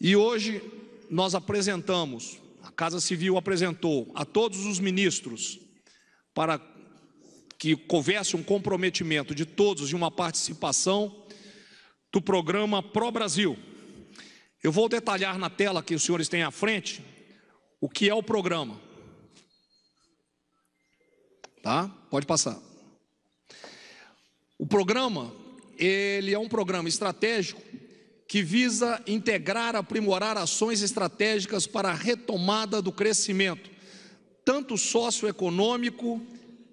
E hoje nós apresentamos, a Casa Civil apresentou a todos os ministros para que houvesse um comprometimento de todos e uma participação do programa Pro Brasil. Eu vou detalhar na tela que os senhores têm à frente o que é o programa. Tá? Pode passar. O programa, ele é um programa estratégico que visa integrar, aprimorar ações estratégicas para a retomada do crescimento, tanto socioeconômico,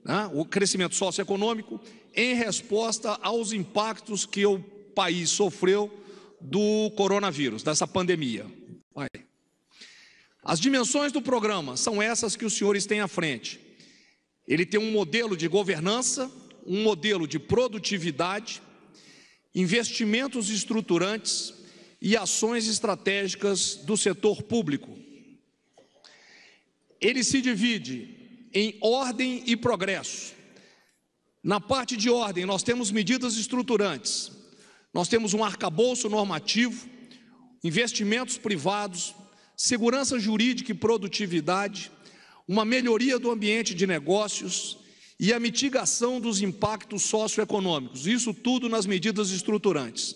né, o crescimento socioeconômico, em resposta aos impactos que o país sofreu do coronavírus, dessa pandemia. Vai. As dimensões do programa são essas que os senhores têm à frente. Ele tem um modelo de governança, um modelo de produtividade, investimentos estruturantes e ações estratégicas do setor público. Ele se divide em ordem e progresso. Na parte de ordem, nós temos medidas estruturantes. Nós temos um arcabouço normativo, investimentos privados, segurança jurídica e produtividade, uma melhoria do ambiente de negócios, e a mitigação dos impactos socioeconômicos, isso tudo nas medidas estruturantes.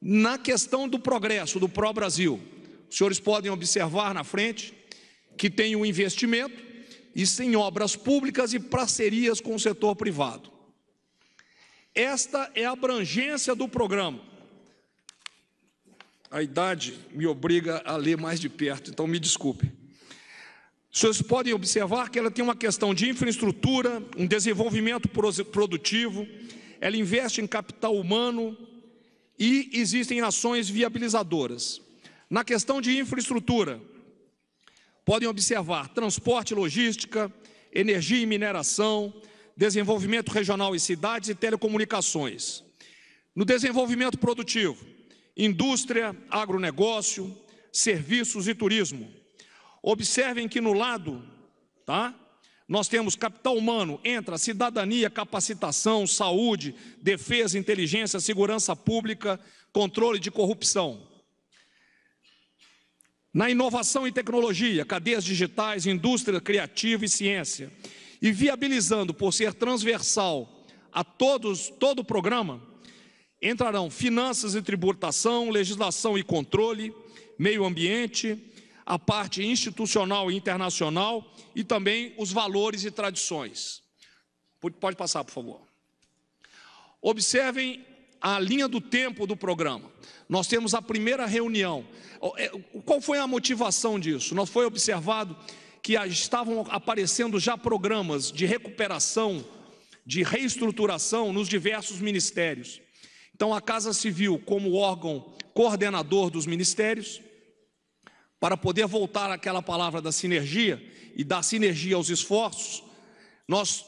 Na questão do progresso do Pro Brasil, os senhores podem observar na frente que tem um investimento e sem obras públicas e parcerias com o setor privado. Esta é a abrangência do programa. A idade me obriga a ler mais de perto, então me desculpe. Vocês podem observar que ela tem uma questão de infraestrutura, um desenvolvimento produtivo, ela investe em capital humano e existem ações viabilizadoras. Na questão de infraestrutura, podem observar transporte e logística, energia e mineração, desenvolvimento regional e cidades e telecomunicações. No desenvolvimento produtivo, indústria, agronegócio, serviços e turismo Observem que no lado, tá? Nós temos capital humano, entra cidadania, capacitação, saúde, defesa, inteligência, segurança pública, controle de corrupção. Na inovação e tecnologia, cadeias digitais, indústria criativa e ciência. E viabilizando, por ser transversal a todos, todo o programa, entrarão finanças e tributação, legislação e controle, meio ambiente, a parte institucional e internacional e também os valores e tradições. Pode passar, por favor. Observem a linha do tempo do programa. Nós temos a primeira reunião. É, qual foi a motivação disso? Nós foi observado que estavam aparecendo já programas de recuperação, de reestruturação nos diversos ministérios. Então, a Casa Civil, como órgão coordenador dos ministérios, para poder voltar àquela palavra da sinergia e dar sinergia aos esforços, nós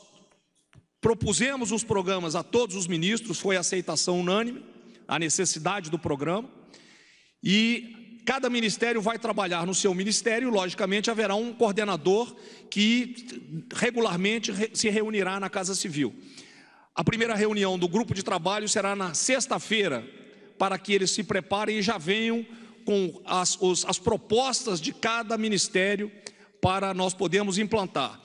propusemos os programas a todos os ministros, foi aceitação unânime, a necessidade do programa, e cada ministério vai trabalhar no seu ministério, logicamente haverá um coordenador que regularmente se reunirá na Casa Civil. A primeira reunião do grupo de trabalho será na sexta-feira, para que eles se preparem e já venham com as, os, as propostas de cada ministério para nós podermos implantar.